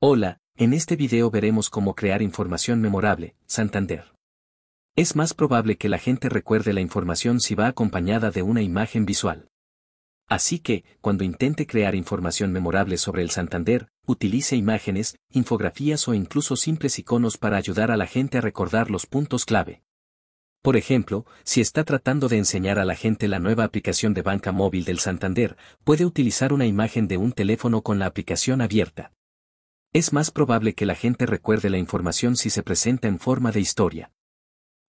Hola, en este video veremos cómo crear información memorable, Santander. Es más probable que la gente recuerde la información si va acompañada de una imagen visual. Así que, cuando intente crear información memorable sobre el Santander, utilice imágenes, infografías o incluso simples iconos para ayudar a la gente a recordar los puntos clave. Por ejemplo, si está tratando de enseñar a la gente la nueva aplicación de banca móvil del Santander, puede utilizar una imagen de un teléfono con la aplicación abierta. Es más probable que la gente recuerde la información si se presenta en forma de historia.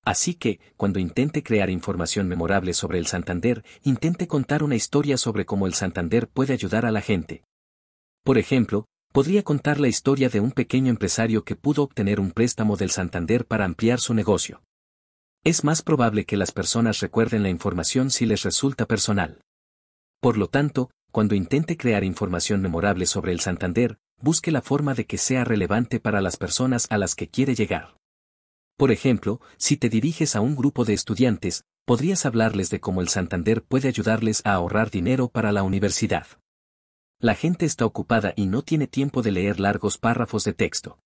Así que, cuando intente crear información memorable sobre el Santander, intente contar una historia sobre cómo el Santander puede ayudar a la gente. Por ejemplo, podría contar la historia de un pequeño empresario que pudo obtener un préstamo del Santander para ampliar su negocio. Es más probable que las personas recuerden la información si les resulta personal. Por lo tanto, cuando intente crear información memorable sobre el Santander, busque la forma de que sea relevante para las personas a las que quiere llegar. Por ejemplo, si te diriges a un grupo de estudiantes, podrías hablarles de cómo el Santander puede ayudarles a ahorrar dinero para la universidad. La gente está ocupada y no tiene tiempo de leer largos párrafos de texto.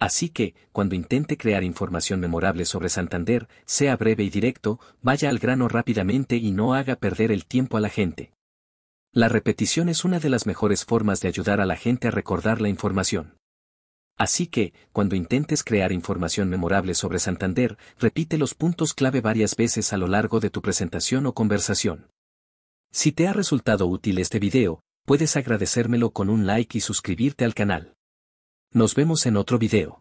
Así que, cuando intente crear información memorable sobre Santander, sea breve y directo, vaya al grano rápidamente y no haga perder el tiempo a la gente. La repetición es una de las mejores formas de ayudar a la gente a recordar la información. Así que, cuando intentes crear información memorable sobre Santander, repite los puntos clave varias veces a lo largo de tu presentación o conversación. Si te ha resultado útil este video, puedes agradecérmelo con un like y suscribirte al canal. Nos vemos en otro video.